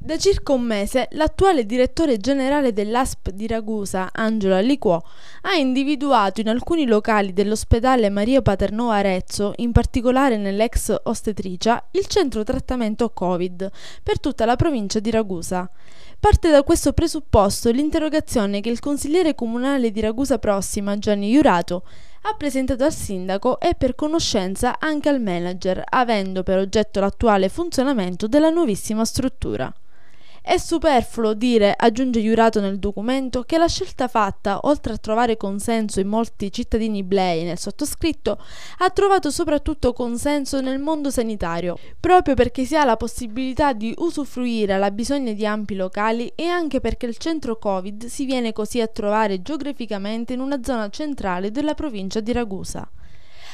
Da circa un mese l'attuale direttore generale dell'ASP di Ragusa, Angela Liquò, ha individuato in alcuni locali dell'ospedale Maria Paternò Arezzo, in particolare nell'ex ostetricia, il centro trattamento Covid per tutta la provincia di Ragusa. Parte da questo presupposto l'interrogazione che il consigliere comunale di Ragusa Prossima, Gianni Iurato, ha presentato al sindaco e per conoscenza anche al manager, avendo per oggetto l'attuale funzionamento della nuovissima struttura. È superfluo dire, aggiunge Jurato nel documento, che la scelta fatta, oltre a trovare consenso in molti cittadini blei nel sottoscritto, ha trovato soprattutto consenso nel mondo sanitario, proprio perché si ha la possibilità di usufruire alla bisogna di ampi locali e anche perché il centro Covid si viene così a trovare geograficamente in una zona centrale della provincia di Ragusa.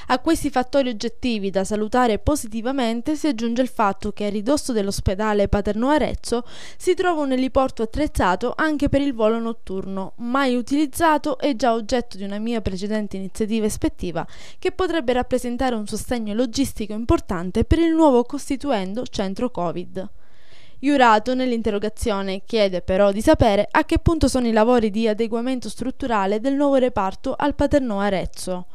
A questi fattori oggettivi da salutare positivamente si aggiunge il fatto che a ridosso dell'ospedale Paterno Arezzo si trova un eliporto attrezzato anche per il volo notturno, mai utilizzato e già oggetto di una mia precedente iniziativa ispettiva che potrebbe rappresentare un sostegno logistico importante per il nuovo costituendo centro Covid. Iurato nell'interrogazione chiede però di sapere a che punto sono i lavori di adeguamento strutturale del nuovo reparto al Paternò Arezzo.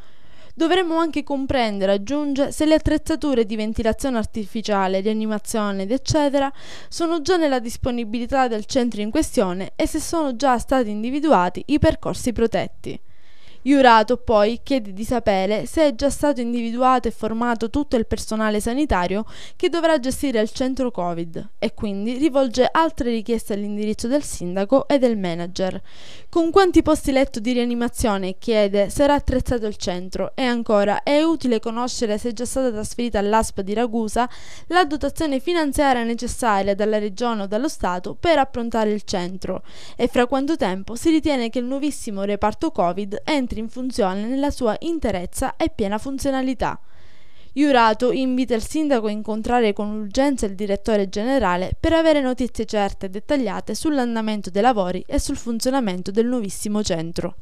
Dovremmo anche comprendere, aggiunge, se le attrezzature di ventilazione artificiale, rianimazione ed eccetera sono già nella disponibilità del centro in questione e se sono già stati individuati i percorsi protetti. Iurato poi chiede di sapere se è già stato individuato e formato tutto il personale sanitario che dovrà gestire il centro Covid e quindi rivolge altre richieste all'indirizzo del sindaco e del manager. Con quanti posti letto di rianimazione chiede sarà attrezzato il centro e ancora è utile conoscere se è già stata trasferita all'ASP di Ragusa la dotazione finanziaria necessaria dalla regione o dallo Stato per approntare il centro e fra quanto tempo si ritiene che il nuovissimo reparto Covid entri mettere in funzione nella sua interezza e piena funzionalità. Iurato invita il sindaco a incontrare con urgenza il direttore generale per avere notizie certe e dettagliate sull'andamento dei lavori e sul funzionamento del nuovissimo centro.